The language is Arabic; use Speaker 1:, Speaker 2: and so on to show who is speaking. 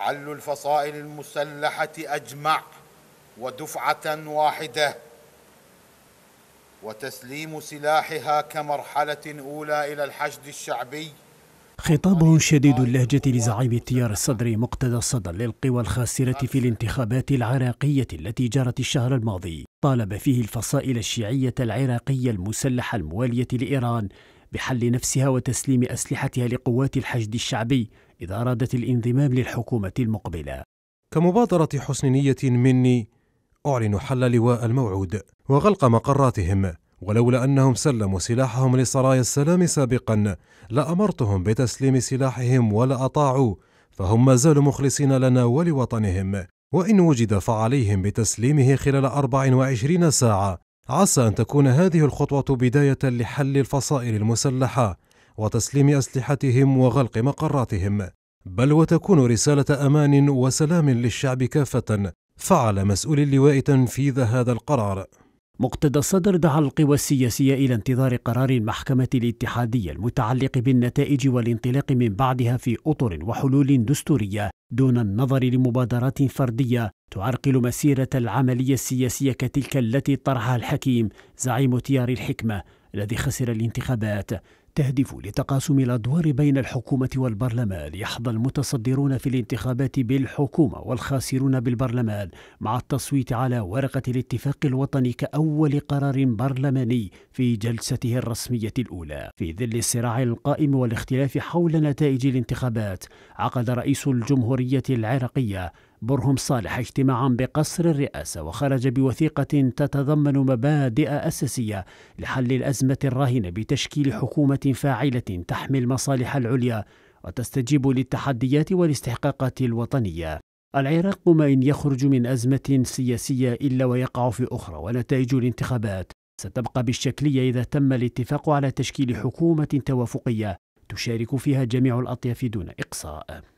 Speaker 1: حل الفصائل المسلحة أجمع ودفعة واحدة وتسليم سلاحها كمرحلة أولى إلى الحشد الشعبي
Speaker 2: خطاب شديد اللهجة لزعيم التيار الصدري مقتدى الصدر للقوى الخاسرة في الانتخابات العراقية التي جرت الشهر الماضي طالب فيه الفصائل الشيعية العراقية المسلحة الموالية لإيران بحل نفسها وتسليم أسلحتها لقوات الحشد الشعبي إذا أرادت الانضمام
Speaker 1: للحكومة المقبلة كمبادرة حسن نية مني أعلن حل لواء الموعود وغلق مقراتهم ولولا أنهم سلموا سلاحهم لسرايا السلام سابقا لأمرتهم بتسليم سلاحهم ولا أطاعوا فهم ما زالوا مخلصين لنا ولوطنهم وإن وجد فعليهم بتسليمه خلال 24 ساعة عسى أن تكون هذه الخطوة بداية لحل الفصائل المسلحة وتسليم أسلحتهم وغلق مقراتهم بل وتكون رسالة أمان وسلام للشعب كافة فعلى مسؤول اللواء تنفيذ هذا القرار مقتدى الصدر دعا القوى السياسية إلى انتظار قرار المحكمة الاتحادية
Speaker 2: المتعلق بالنتائج والانطلاق من بعدها في أطر وحلول دستورية دون النظر لمبادرات فردية تعرقل مسيرة العملية السياسية كتلك التي طرحها الحكيم زعيم تيار الحكمة الذي خسر الانتخابات تهدف لتقاسم الادوار بين الحكومه والبرلمان يحظى المتصدرون في الانتخابات بالحكومه والخاسرون بالبرلمان مع التصويت على ورقه الاتفاق الوطني كاول قرار برلماني في جلسته الرسميه الاولى في ظل الصراع القائم والاختلاف حول نتائج الانتخابات عقد رئيس الجمهوريه العراقيه برهم صالح اجتماعا بقصر الرئاسة وخرج بوثيقة تتضمن مبادئ أساسية لحل الأزمة الراهنة بتشكيل حكومة فاعلة تحمي المصالح العليا وتستجيب للتحديات والاستحقاقات الوطنية العراق ما إن يخرج من أزمة سياسية إلا ويقع في أخرى ونتائج الانتخابات ستبقى بالشكلية إذا تم الاتفاق على تشكيل حكومة توافقية تشارك فيها جميع الأطياف دون إقصاء